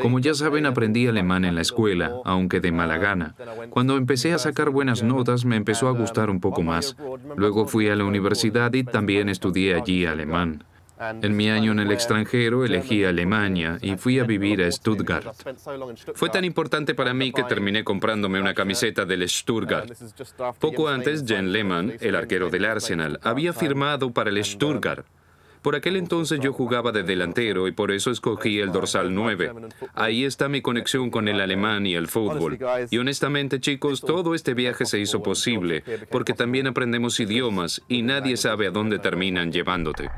Como ya saben, aprendí alemán en la escuela, aunque de mala gana. Cuando empecé a sacar buenas notas, me empezó a gustar un poco más. Luego fui a la universidad y también estudié allí alemán. En mi año en el extranjero elegí Alemania y fui a vivir a Stuttgart. Fue tan importante para mí que terminé comprándome una camiseta del Stuttgart. Poco antes, Jen Lehmann, el arquero del Arsenal, había firmado para el Stuttgart. Por aquel entonces yo jugaba de delantero y por eso escogí el dorsal 9. Ahí está mi conexión con el alemán y el fútbol. Y honestamente, chicos, todo este viaje se hizo posible porque también aprendemos idiomas y nadie sabe a dónde terminan llevándote.